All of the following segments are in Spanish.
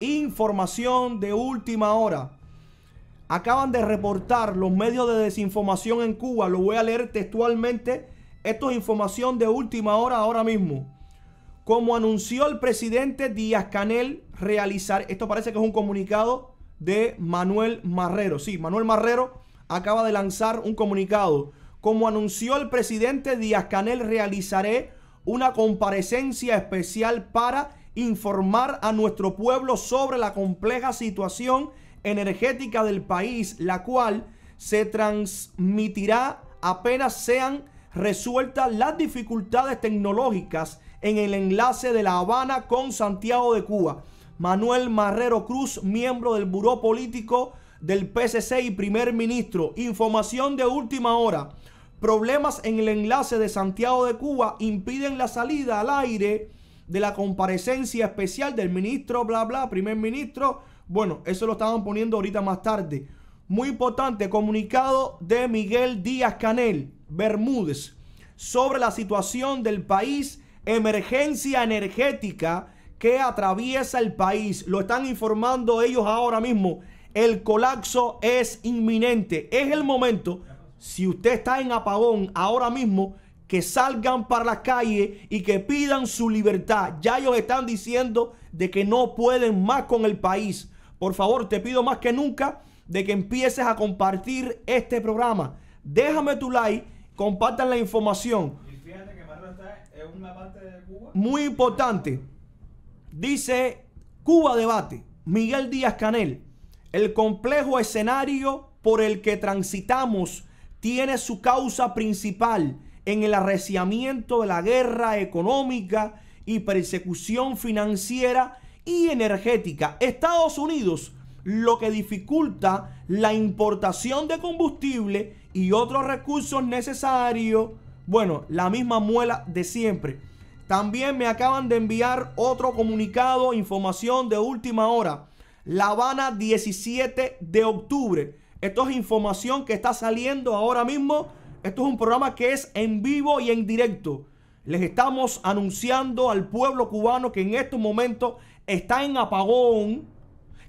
Información de última hora. Acaban de reportar los medios de desinformación en Cuba. Lo voy a leer textualmente. Esto es información de última hora ahora mismo. Como anunció el presidente Díaz Canel, realizar. Esto parece que es un comunicado de Manuel Marrero. Sí, Manuel Marrero acaba de lanzar un comunicado. Como anunció el presidente Díaz Canel, realizaré una comparecencia especial para informar a nuestro pueblo sobre la compleja situación energética del país, la cual se transmitirá apenas sean resueltas las dificultades tecnológicas en el enlace de La Habana con Santiago de Cuba. Manuel Marrero Cruz, miembro del Buró Político del PCC y primer ministro. Información de última hora. Problemas en el enlace de Santiago de Cuba impiden la salida al aire de la comparecencia especial del ministro, bla, bla, primer ministro. Bueno, eso lo estaban poniendo ahorita más tarde. Muy importante, comunicado de Miguel Díaz Canel Bermúdez sobre la situación del país, emergencia energética que atraviesa el país. Lo están informando ellos ahora mismo. El colapso es inminente. Es el momento, si usted está en apagón ahora mismo, que salgan para la calle y que pidan su libertad. Ya ellos están diciendo de que no pueden más con el país. Por favor, te pido más que nunca de que empieces a compartir este programa. Déjame tu like, compartan la información. fíjate que de Cuba. Muy importante. Dice Cuba Debate, Miguel Díaz Canel. El complejo escenario por el que transitamos tiene su causa principal en el arreciamiento de la guerra económica y persecución financiera y energética. Estados Unidos lo que dificulta la importación de combustible y otros recursos necesarios. Bueno, la misma muela de siempre. También me acaban de enviar otro comunicado, información de última hora. La Habana 17 de octubre. Esto es información que está saliendo ahora mismo esto es un programa que es en vivo y en directo. Les estamos anunciando al pueblo cubano que en estos momentos está en apagón,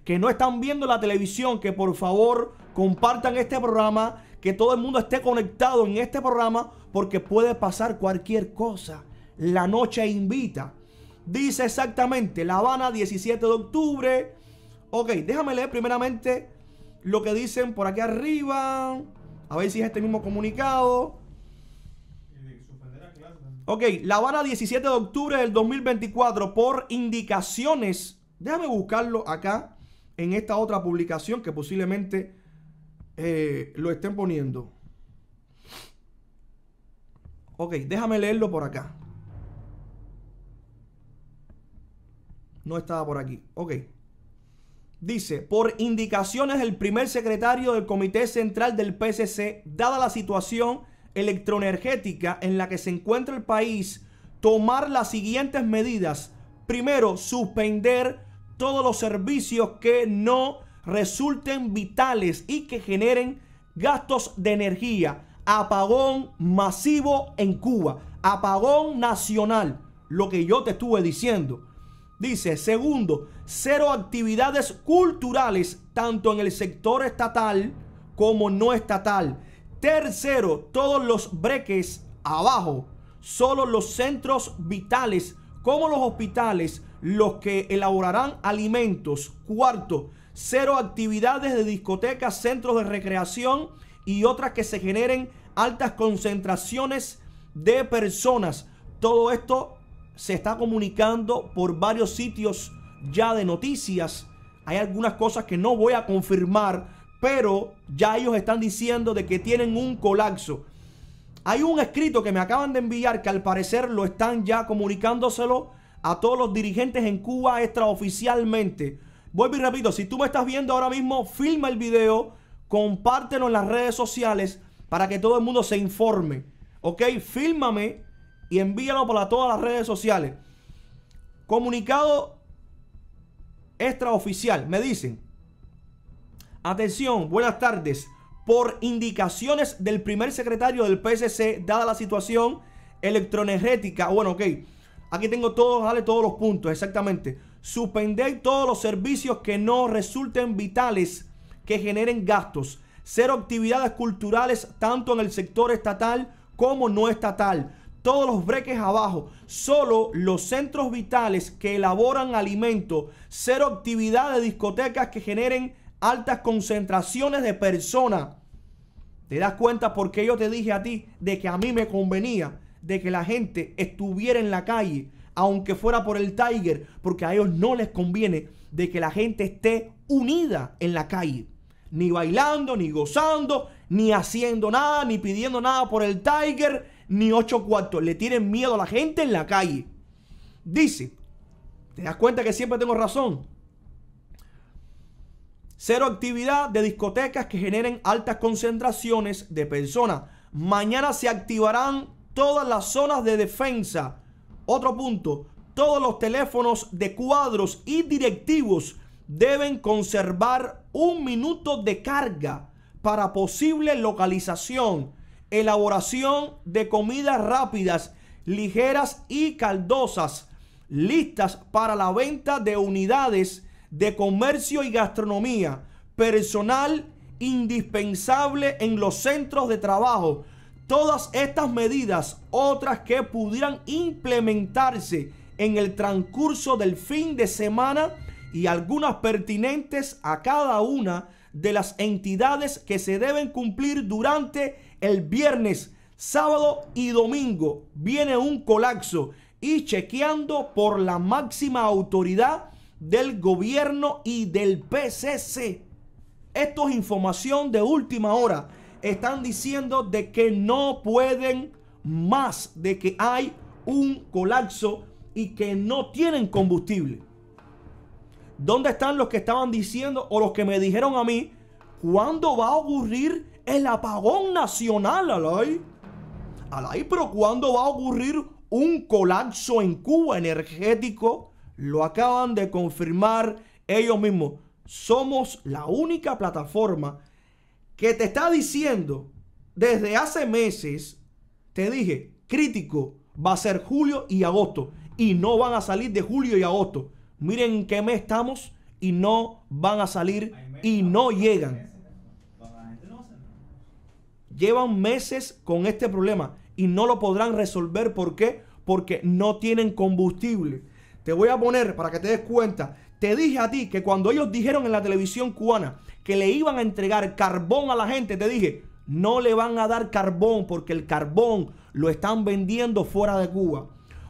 que no están viendo la televisión, que por favor compartan este programa, que todo el mundo esté conectado en este programa, porque puede pasar cualquier cosa. La noche invita. Dice exactamente La Habana, 17 de octubre. Ok, déjame leer primeramente lo que dicen por aquí arriba. A ver si es este mismo comunicado. Ok, La Habana 17 de octubre del 2024 por indicaciones. Déjame buscarlo acá en esta otra publicación que posiblemente eh, lo estén poniendo. Ok, déjame leerlo por acá. No estaba por aquí. Ok. Dice, por indicaciones del primer secretario del Comité Central del PSC, dada la situación electroenergética en la que se encuentra el país, tomar las siguientes medidas. Primero, suspender todos los servicios que no resulten vitales y que generen gastos de energía. Apagón masivo en Cuba. Apagón nacional. Lo que yo te estuve diciendo. Dice, segundo, cero actividades culturales, tanto en el sector estatal como no estatal. Tercero, todos los breques abajo, solo los centros vitales como los hospitales, los que elaborarán alimentos. Cuarto, cero actividades de discotecas, centros de recreación y otras que se generen altas concentraciones de personas. Todo esto se está comunicando por varios sitios ya de noticias. Hay algunas cosas que no voy a confirmar, pero ya ellos están diciendo de que tienen un colapso. Hay un escrito que me acaban de enviar que al parecer lo están ya comunicándoselo a todos los dirigentes en Cuba extraoficialmente. Vuelvo y repito, si tú me estás viendo ahora mismo, filma el video, compártelo en las redes sociales para que todo el mundo se informe. ¿Ok? Fílmame y envíalo para todas las redes sociales. Comunicado extraoficial. Me dicen, atención, buenas tardes. Por indicaciones del primer secretario del PSC, dada la situación electroenergética, oh, bueno, ok, aquí tengo todos, todos los puntos, exactamente. Suspender todos los servicios que no resulten vitales, que generen gastos. Cero actividades culturales, tanto en el sector estatal como no estatal todos los breques abajo, solo los centros vitales que elaboran alimentos, cero actividad de discotecas que generen altas concentraciones de personas. ¿Te das cuenta porque yo te dije a ti de que a mí me convenía de que la gente estuviera en la calle, aunque fuera por el Tiger, porque a ellos no les conviene de que la gente esté unida en la calle, ni bailando, ni gozando, ni haciendo nada, ni pidiendo nada por el Tiger, ni ocho cuartos. Le tienen miedo a la gente en la calle. Dice, ¿te das cuenta que siempre tengo razón? Cero actividad de discotecas que generen altas concentraciones de personas. Mañana se activarán todas las zonas de defensa. Otro punto, todos los teléfonos de cuadros y directivos deben conservar un minuto de carga para posible localización elaboración de comidas rápidas, ligeras y caldosas, listas para la venta de unidades de comercio y gastronomía, personal indispensable en los centros de trabajo. Todas estas medidas, otras que pudieran implementarse en el transcurso del fin de semana y algunas pertinentes a cada una de las entidades que se deben cumplir durante el el viernes, sábado y domingo viene un colapso y chequeando por la máxima autoridad del gobierno y del PCC. Esto es información de última hora. Están diciendo de que no pueden más, de que hay un colapso y que no tienen combustible. ¿Dónde están los que estaban diciendo o los que me dijeron a mí cuándo va a ocurrir el apagón nacional, Alay. Alay, pero cuando va a ocurrir un colapso en Cuba energético? Lo acaban de confirmar ellos mismos. Somos la única plataforma que te está diciendo desde hace meses, te dije, crítico, va a ser julio y agosto. Y no van a salir de julio y agosto. Miren en qué mes estamos y no van a salir y no llegan. Llevan meses con este problema y no lo podrán resolver. ¿Por qué? Porque no tienen combustible. Te voy a poner para que te des cuenta. Te dije a ti que cuando ellos dijeron en la televisión cubana que le iban a entregar carbón a la gente, te dije, no le van a dar carbón porque el carbón lo están vendiendo fuera de Cuba.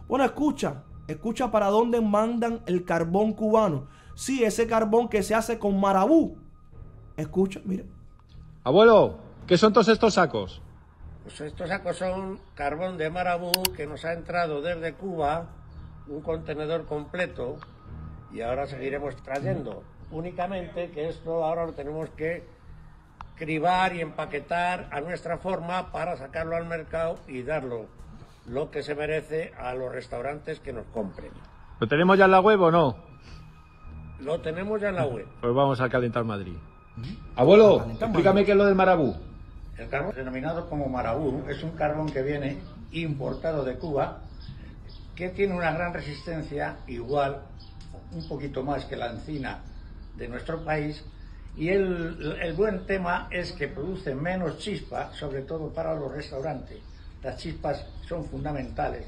Bueno, escucha, escucha para dónde mandan el carbón cubano. Sí, ese carbón que se hace con marabú. Escucha, mira. Abuelo, ¿Qué son todos estos sacos? Pues estos sacos son carbón de marabú que nos ha entrado desde Cuba, un contenedor completo, y ahora seguiremos trayendo. Únicamente que esto ahora lo tenemos que cribar y empaquetar a nuestra forma para sacarlo al mercado y darlo lo que se merece a los restaurantes que nos compren. ¿Lo tenemos ya en la web o no? Lo tenemos ya en la web. Pues vamos a calentar Madrid. Abuelo, explícame qué es lo del marabú. El carbón denominado como marabú es un carbón que viene importado de Cuba que tiene una gran resistencia igual, un poquito más que la encina de nuestro país y el, buen tema es que produce menos chispa, sobre todo para los restaurantes. Las chispas son fundamentales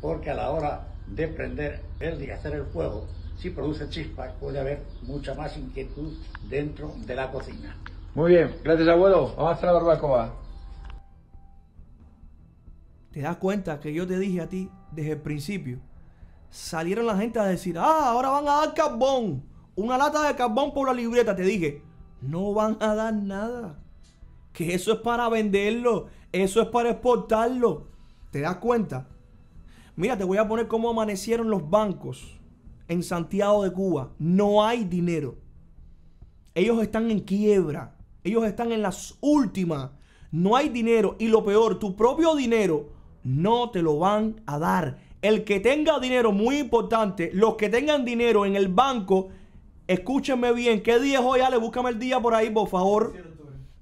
porque a la hora de prender el y hacer el fuego, si produce chispas puede haber mucha más inquietud dentro de la cocina. Muy bien, gracias abuelo. Vamos a la barbacoa. ¿Te das cuenta que yo te dije a ti desde el principio? Salieron la gente a decir, ah, ahora van a dar carbón. Una lata de carbón por la libreta. Te dije, no van a dar nada. Que eso es para venderlo. Eso es para exportarlo. ¿Te das cuenta? Mira, te voy a poner cómo amanecieron los bancos en Santiago de Cuba. No hay dinero. Ellos están en quiebra. Ellos están en las últimas. No hay dinero. Y lo peor, tu propio dinero no te lo van a dar. El que tenga dinero, muy importante, los que tengan dinero en el banco, escúchenme bien, ¿qué día es hoy, Ale? Búscame el día por ahí, por favor.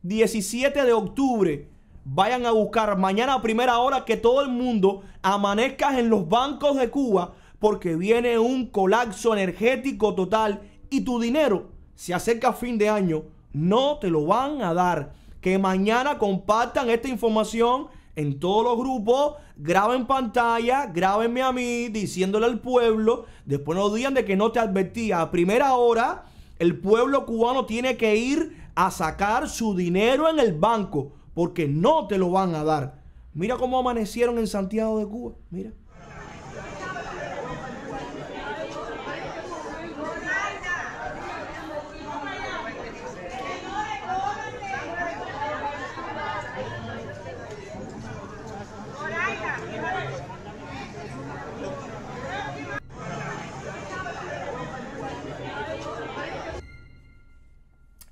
17 de octubre. Vayan a buscar mañana a primera hora que todo el mundo amanezca en los bancos de Cuba porque viene un colapso energético total y tu dinero se acerca a fin de año no te lo van a dar. Que mañana compartan esta información en todos los grupos, graben pantalla, grábenme a mí diciéndole al pueblo, después nos digan de que no te advertía. A primera hora, el pueblo cubano tiene que ir a sacar su dinero en el banco porque no te lo van a dar. Mira cómo amanecieron en Santiago de Cuba, mira.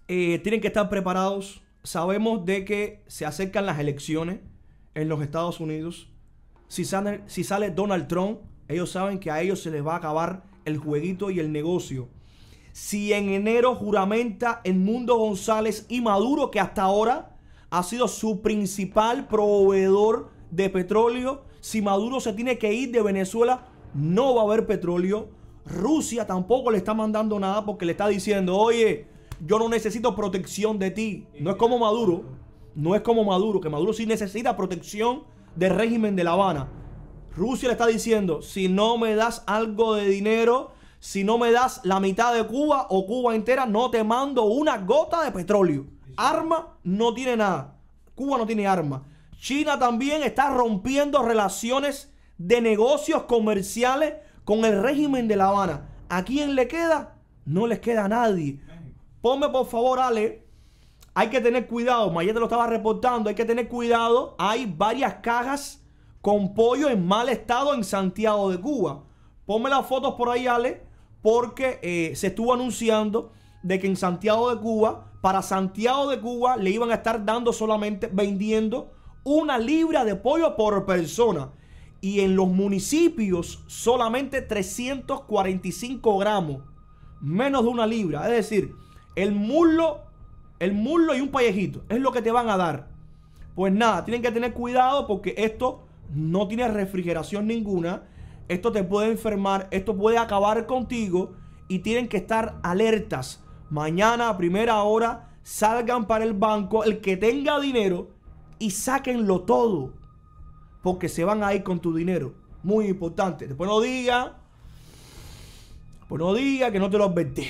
Eh, tienen que estar preparados. Sabemos de que se acercan las elecciones en los Estados Unidos. Si sale, si sale Donald Trump, ellos saben que a ellos se les va a acabar el jueguito y el negocio. Si en enero juramenta Mundo González y Maduro, que hasta ahora ha sido su principal proveedor de petróleo, si Maduro se tiene que ir de Venezuela, no va a haber petróleo. Rusia tampoco le está mandando nada porque le está diciendo, oye, yo no necesito protección de ti. No es como Maduro, no es como Maduro, que Maduro sí necesita protección del régimen de La Habana. Rusia le está diciendo, si no me das algo de dinero, si no me das la mitad de Cuba o Cuba entera, no te mando una gota de petróleo. Arma no tiene nada. Cuba no tiene arma. China también está rompiendo relaciones de negocios comerciales con el régimen de La Habana. ¿A quién le queda? No les queda a nadie. Ponme por favor, Ale. Hay que tener cuidado. Maya lo estaba reportando. Hay que tener cuidado. Hay varias cajas con pollo en mal estado en Santiago de Cuba. Ponme las fotos por ahí, Ale. Porque eh, se estuvo anunciando de que en Santiago de Cuba, para Santiago de Cuba, le iban a estar dando solamente, vendiendo una libra de pollo por persona. Y en los municipios solamente 345 gramos. Menos de una libra. Es decir, el mulo, el mulo y un pallejito. Es lo que te van a dar. Pues nada, tienen que tener cuidado porque esto no tiene refrigeración ninguna. Esto te puede enfermar, esto puede acabar contigo y tienen que estar alertas. Mañana a primera hora salgan para el banco, el que tenga dinero y sáquenlo todo. Porque se van a ir con tu dinero. Muy importante. Después no diga, Después pues no diga que no te lo advertí.